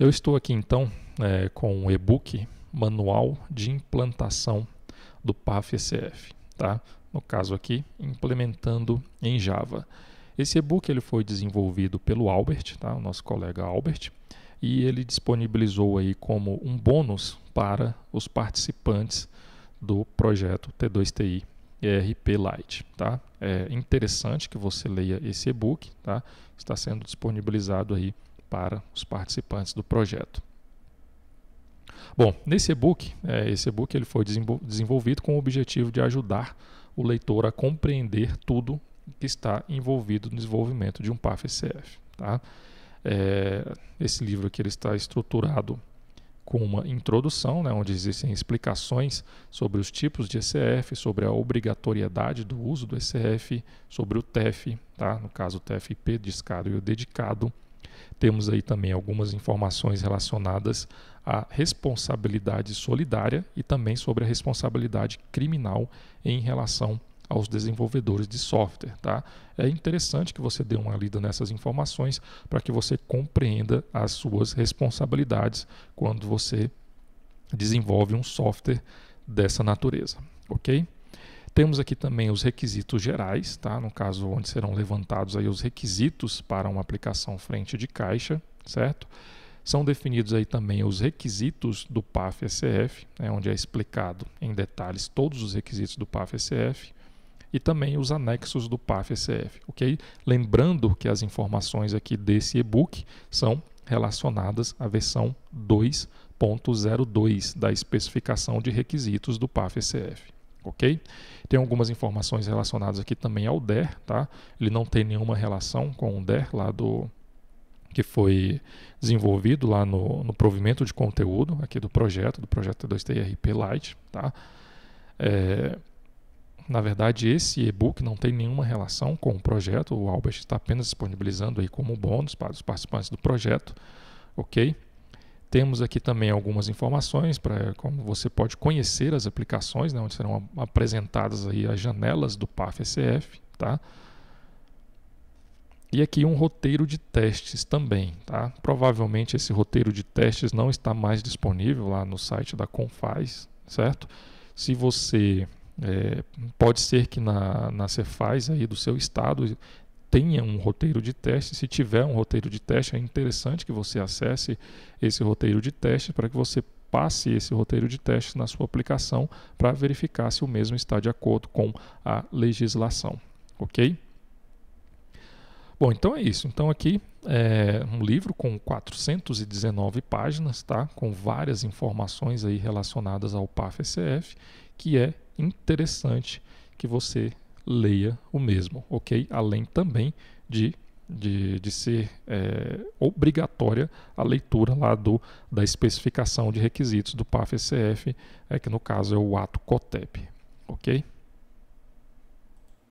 Eu estou aqui então é, com um e-book manual de implantação do PAF-ECF, tá? No caso aqui, implementando em Java. Esse e-book ele foi desenvolvido pelo Albert, tá? O nosso colega Albert, e ele disponibilizou aí como um bônus para os participantes do projeto T2TI ERP Lite, tá? É interessante que você leia esse e-book, tá? Está sendo disponibilizado aí para os participantes do projeto. Bom, nesse e-book, é, esse e-book ele foi desenvolvido com o objetivo de ajudar o leitor a compreender tudo que está envolvido no desenvolvimento de um PAF-CF. Tá? É, esse livro aqui ele está estruturado com uma introdução, né, onde existem explicações sobre os tipos de ECF, sobre a obrigatoriedade do uso do ECF, sobre o TEF, tá? no caso o TEF-IP, discado e o dedicado, temos aí também algumas informações relacionadas à responsabilidade solidária e também sobre a responsabilidade criminal em relação aos desenvolvedores de software, tá? É interessante que você dê uma lida nessas informações para que você compreenda as suas responsabilidades quando você desenvolve um software dessa natureza, ok? Temos aqui também os requisitos gerais, tá? no caso onde serão levantados aí os requisitos para uma aplicação frente de caixa, certo? São definidos aí também os requisitos do PAF-SF, né, onde é explicado em detalhes todos os requisitos do PAF-SF e também os anexos do PAF-SF, ok? Lembrando que as informações aqui desse e-book são relacionadas à versão 2.02 da especificação de requisitos do PAF-SF ok? Tem algumas informações relacionadas aqui também ao DER, tá? Ele não tem nenhuma relação com o DER lá do que foi desenvolvido lá no, no provimento de conteúdo aqui do projeto, do projeto T2TRP Lite, tá? É, na verdade, esse e-book não tem nenhuma relação com o projeto, o Albert está apenas disponibilizando aí como bônus para os participantes do projeto, ok? Temos aqui também algumas informações para como você pode conhecer as aplicações, né, onde serão apresentadas aí as janelas do paf ecf tá? E aqui um roteiro de testes também, tá? Provavelmente esse roteiro de testes não está mais disponível lá no site da Confaz, certo? Se você é, pode ser que na, na Cefaz aí do seu estado tenha um roteiro de teste. Se tiver um roteiro de teste, é interessante que você acesse esse roteiro de teste para que você passe esse roteiro de teste na sua aplicação para verificar se o mesmo está de acordo com a legislação, ok? Bom, então é isso. Então aqui é um livro com 419 páginas, tá? Com várias informações aí relacionadas ao paf ecf que é interessante que você leia o mesmo, ok? Além também de, de, de ser é, obrigatória a leitura lá do, da especificação de requisitos do PAF-ECF, é, que no caso é o ato COTEP, ok?